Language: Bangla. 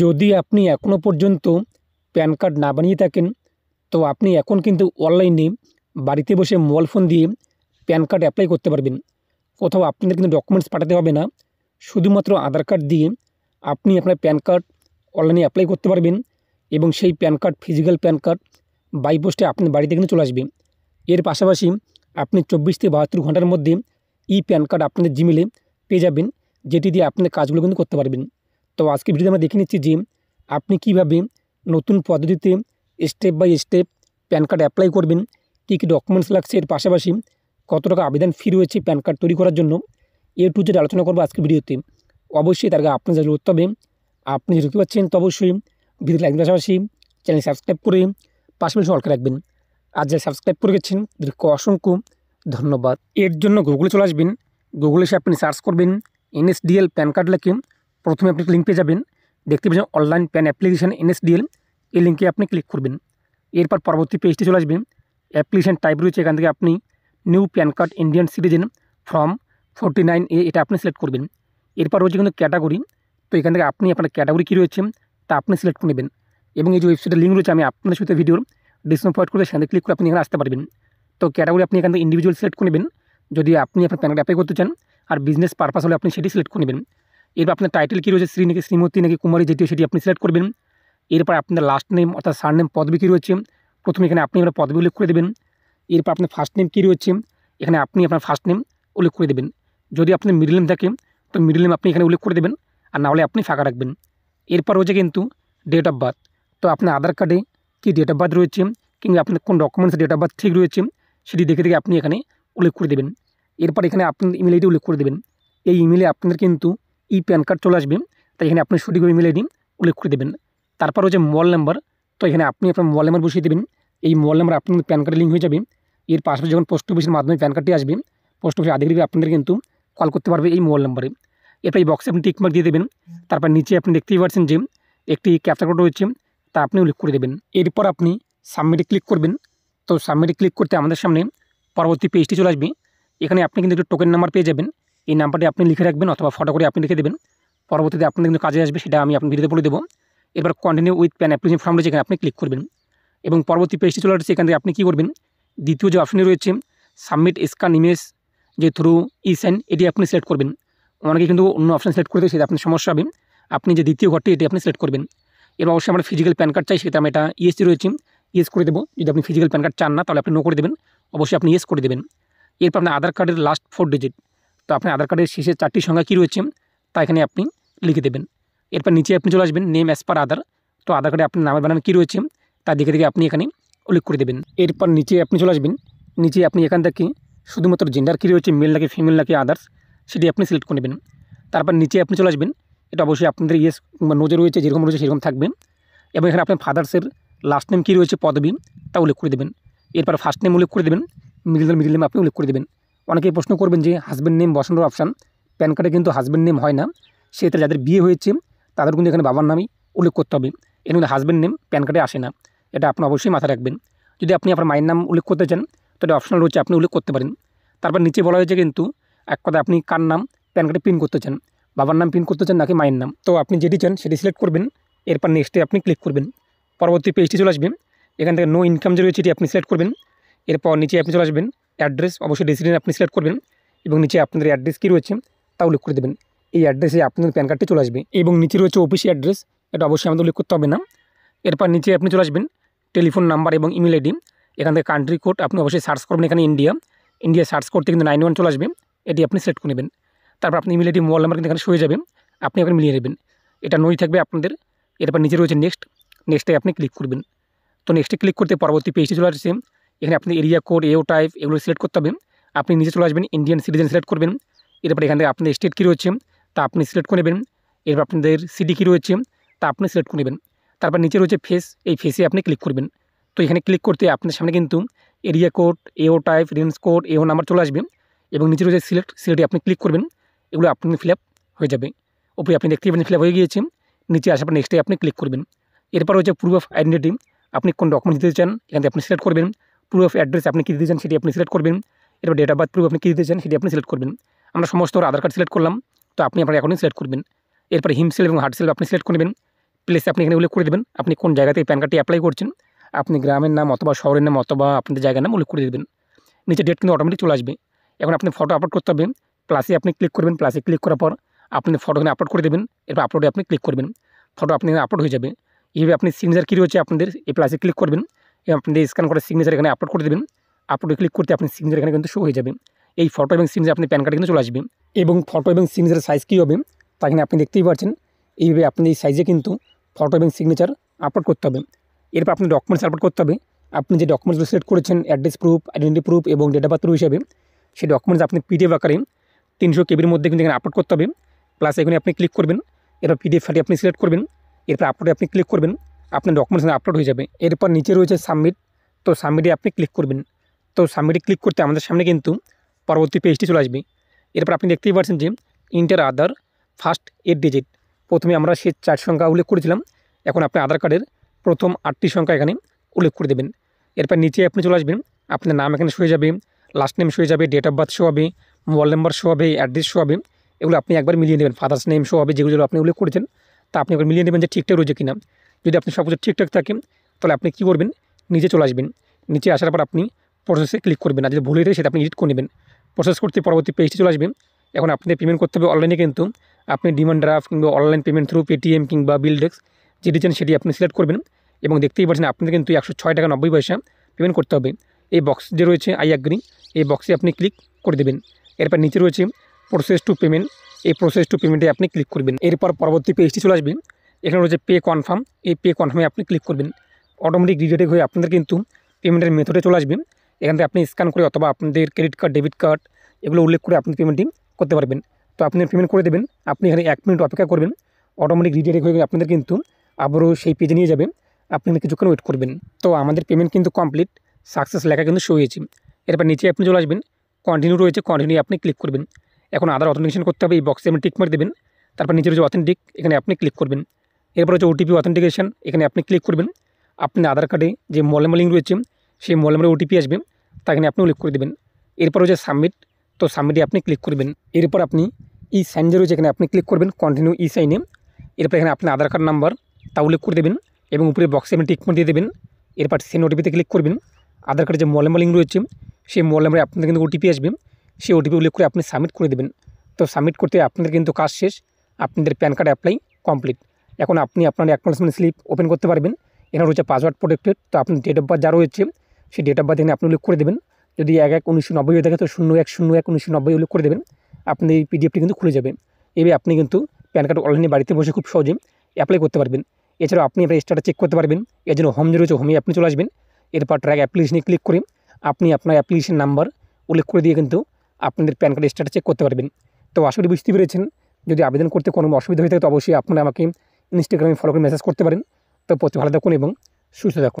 যদি আপনি এখনও পর্যন্ত প্যান কার্ড না বানিয়ে থাকেন তো আপনি এখন কিন্তু অনলাইনে বাড়িতে বসে মোবাইল ফোন দিয়ে প্যান কার্ড অ্যাপ্লাই করতে পারবেন কোথাও আপনাদের কিন্তু ডকুমেন্টস পাঠাতে হবে না শুধুমাত্র আধার কার্ড দিয়ে আপনি আপনার প্যান কার্ড অনলাইনে অ্যাপ্লাই করতে পারবেন এবং সেই PAN card physical PAN card by পোস্টে আপনার বাড়িতে কিন্তু চলে আসবে এর পাশাপাশি আপনি চব্বিশ থেকে বাহাত্তর ঘন্টার মধ্যে ই প্যান কার্ড আপনাদের জিমেলে পেয়ে যাবেন যেটি দিয়ে আপনার কাজগুলো কিন্তু করতে পারবেন তো আজকে ভিডিওতে আমরা দেখে নিচ্ছি যে আপনি কীভাবে নতুন পদ্ধতিতে step by step PAN card apply করবেন কী কী ডকুমেন্টস লাগছে এর পাশাপাশি কত টাকা আবেদন ফি রয়েছে প্যান কার্ড তৈরি করার জন্য এ টু জেড আলোচনা করবো আজকের ভিডিওতে অবশ্যই তার আগে আপনার যা করতে হবে আপনি যে ঢুকে পাচ্ছেন তো অবশ্যই ভিডিও লাইক পাশাপাশি চ্যানেল সাবস্ক্রাইব করে পাশাপাশি অলকে রাখবেন আর যারা সাবস্ক্রাইব করে গেছেন তাদেরকে অসংখ্য ধন্যবাদ এর জন্য গুগলে চলে আসবেন গুগলে এসে আপনি সার্চ করবেন এনএসডিএল প্যান কার্ড লেখেন প্রথমে আপনি লিঙ্ক পেয়ে যাবেন দেখতে পাচ্ছেন অনলাইন প্যান অ্যাপ্লিকেশান এনএসডিএল এই লিঙ্কে আপনি ক্লিক করবেন এরপর পরবর্তী পেজটি চলে আসবেন অ্যাপ্লিকেশান টাইপ রয়েছে এখান থেকে আপনি new PAN card Indian citizen form forty nine A এটা আপনি সিলেক্ট করবেন এরপর রয়েছে কিন্তু ক্যাটাগরি তো এখান থেকে আপনি আপনার ক্যাটাগরি কী রয়েছে তা আপনি সিলেক্ট করে নেবেন এবং এই যে ওয়েবসাইটের লিঙ্ক রয়েছে আমি আপনার সাথে ভিডিওর ডিসক্রিপশন প্রোভাইড করে সেখানে ক্লিক করে আপনি এখানে আসতে পারবেন তো ক্যাটাগরি আপনি এখান থেকে ইন্ডিভিজুয়াল সিলেক্ট করে নেবেন যদি আপনি আপনার প্যান কার্ড অ্যাপ্লাই করতে চান আর বিজনেস পারপাস হলে আপনি সেটি সিলেক্ট করে নেবেন এরপরে আপনি টাইটেল কি রয়েছে শ্রী নাকি শ্রীমতী নাকি कुमारी জাতীয় সেটি আপনি সিলেক্ট করবেন এরপরে আপনার লাস্ট নেম অর্থাৎ সারনেম পদবি কি রয়েছে প্রথমে এখানে আপনি আপনার পদবি লিখে দিবেন এরপরে আপনি ফার্স্ট নেম কি রয়েছে এখানে আপনি আপনার ফার্স্ট নেম উল্লেখ করে দিবেন যদি আপনার মিডল নেম থাকে তো মিডল নেম আপনি এখানে উল্লেখ করে দিবেন আর না হলে আপনি ফাঁকা রাখবেন এরপর রয়েছে কিন্তু ডেট অফ বার্থ তো আপনার আধার কার্ডে কি ডেট অফ বার্থ রয়েছে কিংবা আপনার কোন ডকুমেন্টস ডেট অফ বার্থ ঠিক রয়েছে সেটা দেখে দেখে আপনি এখানে উল্লেখ করে দিবেন এরপর এখানে আপনি ইমেইল আইডি উল্লেখ করে দিবেন এই ইমেইলে আপনাদের কিন্তু ई पैन कार्ड তো লাজবি তো এখানে আপনি শুদ্ধ গই মিলে দিন উল্লেখ করে দিবেন তারপর ও যে মোবাইল নাম্বার তো এখানে আপনি আপনার মোবাইল নাম্বার বসিয়ে দিবেন এই মোবাইল নাম্বার আপনার প্যান কার্ডে লিংক হয়ে যাবে এর পাশে যখন পোস্ট অফিসের মাধ্যমে প্যান কার্ডটি আসবে পোস্ট অফিসের আதிகாரிও আপনাদের কিন্তু কল করতে পারবে এই মোবাইল নম্বরে এরপরে বক্স সেটিক মার্ক দিয়ে দিবেন তারপর নিচে আপনি দেখতেই পাচ্ছেন যে একটি ক্যাপচা কোড রয়েছে তা আপনি উল্লেখ করে দিবেন এরপর আপনি সাবমিট ক্লিক করবেন তো সাবমিট ক্লিক করতে আমাদের সামনে পরবর্তী পেজটি চলে আসবে এখানে আপনি কিন্তু একটা টোকেন নাম্বার পেয়ে যাবেন এই নাম্বারটি আপনি লিখে রাখবেন অথবা ফটো করে আপনি লিখে দেবেন পরবর্তীতে আপনাদের কিন্তু কাজে আসবে সেটা আমি আপনি ভিডিওতে বলে দেবো এরপর continue with PAN application form রয়েছে আপনি ক্লিক করবেন এবং পরবর্তী পেজটি চলে আসছে এখান থেকে আপনি কী করবেন দ্বিতীয় যে অপশানটি রয়েছে সাবমিট স্ক্যান ইমেজ যে থ্রু ই সাইন এটি আপনি সিলেক্ট করবেন অনেকে কিন্তু অন্য অপশান সিলেক্ট করতে সেটা আপনার সমস্যা হবে আপনি যে দ্বিতীয় ঘরটি এটি আপনি সিলেক্ট করবেন এবার অবশ্যই আমরা ফিজিক্যাল প্যান কার্ড চাই সেটা আমি এটা ইএসটি e রয়েছে ইয়েস e করে দেবো যদি আপনি ফিজিক্যাল প্যান কার্ড চান না তাহলে আপনি নো করে দেবেন অবশ্যই আপনি ইয়েস e করে দেবেন এরপর আপনার আধার কার্ডের লাস্ট ফোর ডিজিট তো আপনার আধার কার্ডের শেষে চারটি সংখ্যা কী রয়েছে তা এখানে আপনি লিখে দেবেন এরপর নিচে আপনি চলে আসবেন নেম অ্যাজ পার আধার তো আধার কার্ডে আপনার নামের বানান কী রয়েছে তা দেখে দেখে আপনি এখানে উল্লেখ করে দেবেন এরপর নিচে আপনি চলে আসবেন নিচে আপনি এখান থেকে শুধুমাত্র জেন্ডার কী রয়েছে মেল নাকি ফিমেল নাকি আদার্স সেটি আপনি সিলেক্ট করে নেবেন তারপর নিচে আপনি চলে আসবেন এটা অবশ্যই আপনাদের ইয়েস নজর রয়েছে যেরকম রয়েছে সেরকম থাকবেন এবং এখানে আপনার ফাদার্সের লাস্ট নেম কী রয়েছে পদবী তা উল্লেখ করে দেবেন এরপর ফার্স্ট নেম উল্লেখ করে দেবেন মিডিল মিডিল নেম আপনি উল্লেখ করে দেবেন অনেকেই প্রশ্ন করবেন যে হাজব্যান্ড নেম বসানোর অপশান প্যান কার্ডে কিন্তু হাজব্যান্ড নেম হয় না সেক্ষেত্রে যাদের বিয়ে হয়েছে তাদের কিন্তু এখানে বাবার নামই উল্লেখ করতে হবে এর মধ্যে হাজব্যান্ড নেম প্যান কার্ডে আসে না এটা আপনি অবশ্যই মাথায় রাখবেন যদি আপনি আপনার মায়ের নাম উল্লেখ করতে চান তাহলে অপশনাল রয়েছে আপনি উল্লেখ করতে পারেন তারপর নিচে বলা হয়েছে কিন্তু এক কথা আপনি কার নাম প্যান কার্ডে প্রিন্ট করতে চান বাবার নাম প্রিন্ট করতে চান নাকি মায়ের নাম তো আপনি যেটি চান সেটি সিলেক্ট করবেন এরপর নেক্সটে আপনি ক্লিক করবেন পরবর্তী পেজটি চলে আসবেন এখান থেকে নো ইনকাম যে রয়েছে এটি আপনি সিলেক্ট করবেন এরপর নিচে আপনি চলে আসবেন অ্যাড্রেস অবশ্যই রেসিডেন্ট আপনি সিলেক্ট করবেন এবং নিচে আপনাদের অ্যাড্রেস কী রয়েছে তা উল্লেখ করে দেবেন এই অ্যাড্রেসে আপনাদের প্যান কার্ডটি চলে আসবে এবং নিচে রয়েছে অফিস অ্যাড্রেস এটা অবশ্যই আমাদের উল্লেখ করতে হবে না এরপর নিচে আপনি চলে আসবেন টেলিফোন নাম্বার এবং ইমেল আইডি এখান থেকে কান্ট্রি কোড আপনি অবশ্যই সার্চ করবেন এখানে ইন্ডিয়া ইন্ডিয়া সার্চ করতে কিন্তু নাইন ওয়ান চলে আসবে এটি আপনি সিলেক্ট করে নেবেন তারপর আপনি ইমেল আইডি মোবাইল নাম্বার কিন্তু এখানে শুয়ে যাবেন আপনি এখানে মিলিয়ে নেবেন এটা নই থাকবে আপনাদের এরপর নিচে রয়েছে নেক্সট নেক্সটে আপনি ক্লিক করবেন তো নেক্সটে ক্লিক করতে পরবর্তী পেজটি চলে আসছে এখানে আপনি এরিয়া কোড এও টাইপ এগুলো সিলেক্ট করতে হবে আপনি নিজে চলে আসবেন ইন্ডিয়ান সিটিজেন সিলেক্ট করবেন এরপর এখান থেকে আপনাদের স্টেট কী রয়েছে তা আপনি সিলেক্ট করে নেবেন এরপর আপনাদের সিটি কী রয়েছে তা আপনি সিলেক্ট করে নেবেন তারপর নিচে রয়েছে ফেস এই ফেসে আপনি ক্লিক করবেন তো এখানে ক্লিক করতে আপনার সামনে কিন্তু এরিয়া কোড এও টাইপ রেঞ্জ কোড এও নাম্বার চলে আসবে এবং নিচে রয়েছে সিলেক্ট সিলেটে আপনি ক্লিক করবেন এগুলো আপনি ফিল হয়ে যাবে ওপরে আপনি দেখতে পাবেন ফিল হয়ে গিয়েছে নিচে আসার পর নেক্সটে আপনি ক্লিক করবেন এরপর রয়েছে প্রুফ অফ আইডেন্টিটি আপনি কোন ডকুমেন্ট দিতে চান এখান থেকে আপনি সিলেক্ট করবেন প্রুফ অ্যাড্রেস আপনি কী দিতে চান সেটি আপনি সিলেক্ট করবেন এরপর ডেট অফ বার্থ প্রুফ আপনি কী দিতে চান সেটি আপনি সিলেক্ট করবেন আমরা সমস্ত আধার কার্ড সিলেক্ট করলাম তো আপনি আপনার অ্যাকাউন্ট সিলেক্ট করবেন এরপরে হিমসেল এবং হার্ডসেল আপনি সিলেক্ট করবেন প্লেস আপনি এখানে উল্লেখ করে দেবেন আপনি কোন জায়গাতে প্যান কার্ডটি অ্যাপ্লাই করছেন আপনি গ্রামের নাম অথবা শহরের নাম অথবা আপনাদের জায়গার নাম উল্লেখ করে দেবেন নিচে ডেট কিন্তু অটোমেটিক চলে আসবে এখন আপনি ফটো আপলোড করতে হবে প্লাসে আপনি ক্লিক করবেন প্লাসে ক্লিক করার পর আপনি ফটো এখানে আপলোড করে দেবেন এরপর আপলোডে আপনি ক্লিক করবেন ফটো আপনি আপলোড হয়ে যাবে এইভাবে আপনি সিগনেচার কী রয়েছে আপনাদের এই প্লাসে ক্লিক করবেন আপনি স্ক্যান করে সিগনেচার এখানে আপলোড করে দেবেন আপলোডে ক্লিক করতে আপনি সিগনেচার এখানে কিন্তু শো হয়ে যাবে এই ফটো এবং সিগনেচার আপনি প্যান কার্ডে কিন্তু চলে আসবে এবং ফটো এবং সিগনেচারের সাইজ কী হবে তা এখানে আপনি দেখতেই পাচ্ছেন এইভাবে আপনি এই সাইজে কিন্তু ফটো এবং সিগনেচার আপলোড করতে হবে এরপর আপনি ডকুমেন্টস আপলোড করতে হবে আপনি যে ডকুমেন্টসগুলো সিলেক্ট করেছেন অ্যাড্রেস প্রুফ আইডেন্টি প্রুফ এবং ডেটা বার্থ হিসাবে সেই ডকুমেন্টস আপনি পিডিএফ আকারে তিনশো কেবির মধ্যে কিন্তু এখানে আপলোড করতে হবে প্লাস এখানে আপনি ক্লিক করবেন এরপর পিডিএফ ফাইলটি আপনি সিলেক্ট করবেন এরপর আপলোডে আপনি ক্লিক করবেন আপনার ডকুমেন্টস আপলোড হয়ে যাবে এরপর নিচে রয়েছে সাবমিট তো সাবমিটে আপনি ক্লিক করবেন তো সাবমিটে ক্লিক করতে আমাদের সামনে কিন্তু পরবর্তী পেজটি চলে আসবে এরপর আপনি দেখতেই পাচ্ছেন যে enter Aadhaar first eight digit প্রথমে আমরা সে চার সংখ্যা উল্লেখ করেছিলাম এখন আপনি আধার কার্ডের প্রথম আটটি সংখ্যা এখানে উল্লেখ করে দেবেন এরপর নিচে আপনি চলে আসবেন আপনার নাম এখানে শুয়ে যাবে লাস্ট নেম শুয়ে যাবে ডেট অফ বার্থ শো হবে মোবাইল নাম্বার শো হবে অ্যাড্রেস শো হবে এগুলো আপনি একবার মিলিয়ে নেবেন ফাদার্স নেম শো হবে যেগুলো আপনি উল্লেখ করেছেন তা আপনি একবার মিলিয়ে নেবেন যে ঠিকঠাক রয়েছে কিনা যদি আপনি সব কিছু ঠিকঠাক থাকে তাহলে আপনি কি করবেন নিচে চলে আসবেন নিচে আসার পর আপনি প্রসেসে ক্লিক করবেন আর যদি ভুল যায় সেটা আপনি এডিট করে নেবেন প্রসেস করতে পরবর্তী পেজটি চলে আসবেন এখন আপনাদের পেমেন্ট করতে হবে অনলাইনে কিন্তু আপনি ডিমান্ড ড্রাফট কিংবা অনলাইন পেমেন্ট থ্রু পেটিএম কিংবা বিল ডেস্ক যেটি চান সেটি আপনি সিলেক্ট করবেন এবং দেখতেই পাচ্ছেন আপনাদের কিন্তু একশো ছয় টাকা নব্বই পয়সা পেমেন্ট করতে হবে এই বক্স যে রয়েছে আই আগ্রি এই বক্সে আপনি ক্লিক করে দেবেন এরপর নিচে রয়েছে প্রসেস টু পেমেন্ট এই প্রসেস টু পেমেন্টে আপনি ক্লিক করবেন এরপর পরবর্তী পেজটি চলে আসবেন এখানে রয়েছে পে কনফার্ম এই পে কনফার্মে আপনি ক্লিক করবেন অটোমেটিক রিডেটিক হয়ে আপনাদের কিন্তু পেমেন্টের মেথডে চলে আসবেন এখান থেকে আপনি স্ক্যান করে অথবা আপনাদের ক্রেডিট কার্ড ডেবিট কার্ড এগুলো উল্লেখ করে আপনি পেমেন্টিং করতে পারবেন তো আপনি পেমেন্ট করে দেবেন আপনি এখানে এক মিনিট অপেক্ষা করবেন অটোমেটিক রিডাইরেক্ট হয়ে আপনাদের কিন্তু আবারও সেই পেজে নিয়ে যাবেন আপনি কিছুক্ষণ ওয়েট করবেন তো আমাদের পেমেন্ট কিন্তু কমপ্লিট সাকসেস লেখা কিন্তু শো হয়েছে এরপর নিচে আপনি চলে আসবেন কন্টিনিউ রয়েছে কন্টিনিউ আপনি ক্লিক করবেন এখন আদার অথেন্টিকেশন করতে হবে এই বক্সে আপনি টিক মারি দেবেন তারপর নিচে রয়েছে অথেন্টিক এখানে আপনি ক্লিক করবেন এরপরে ওটিপি অথেন্টিকেশন এখানে আপনি ক্লিক করবেন আপনি আধার কার্ডে যে মলেমলিং রয়েছে সেই মলেমরে ওটিপি আসবে tagline আপনি উল্লেখ করে দিবেন এরপর ও যে সাবমিট তো সাবমিট আপনি ক্লিক করবেন এরপর আপনি ই সাইন এখানে আপনি ক্লিক করবেন কন্টিনিউ ই সাইন এইপরে এখানে আপনি আধার কার্ড নাম্বার তা উল্লেখ করে দিবেন এবং উপরে বক্সে একটা টিক মার্ক দিয়ে দিবেন এরপর সি নোটিফিতে ক্লিক করবেন আধার কার্ডে যে মলেমলিং রয়েছে সেই মলেমরে আপনাদের কিন্তু ওটিপি আসবে সেই ওটিপি উল্লেখ করে আপনি সাবমিট করে দিবেন তো সাবমিট করতে আপনাদের কিন্তু কাজ শেষ আপনাদের প্যান কার্ডে अप्लाई कंप्लीट এখন আপনি আপনার অ্যাকনোলেজমেন্ট স্লিপ ওপেন করতে পারবেন এখানে রয়েছে পাসওয়ার্ড প্রোটেক্টেড তো আপনি ডেট অফ বার্থ যা রয়েছে সেই ডেট অফ বার্থ এখানে আপনি উল্লেখ করে দেবেন যদি এক এক উনিশশো নব্বই হয়ে থাকে তো শূন্য এক শূন্য এক উনিশশো নব্বই উল্লেখ করে দেবেন আপনি এই পিডিএফটি কিন্তু খুলে যাবে এভাবে আপনি কিন্তু প্যান কার্ড অনলাইনে বাড়িতে বসে খুব সহজে অ্যাপ্লাই করতে পারবেন এছাড়াও আপনি আপনার স্টাটা চেক করতে পারবেন এর জন্য হোম যে রয়েছে হোমে আপনি চলে আসবেন এরপর ট্র্যাক অ্যাপ্লিকেশনে ক্লিক করে আপনি আপনার অ্যাপ্লিকেশন নাম্বার উল্লেখ করে দিয়ে কিন্তু আপনাদের প্যান কার্ড স্টাটা চেক করতে পারবেন তো আশা করি বুঝতে পেরেছেন যদি আবেদন করতে কোনো অসুবিধা হয়ে থাকে তো অবশ্যই আপনারা আমাকে ইনস্টাগ্রামে ফলো করে মেসেজ করতে পারেন তো প্রতি ভালো থাকুন এবং সুস্থ থাকুন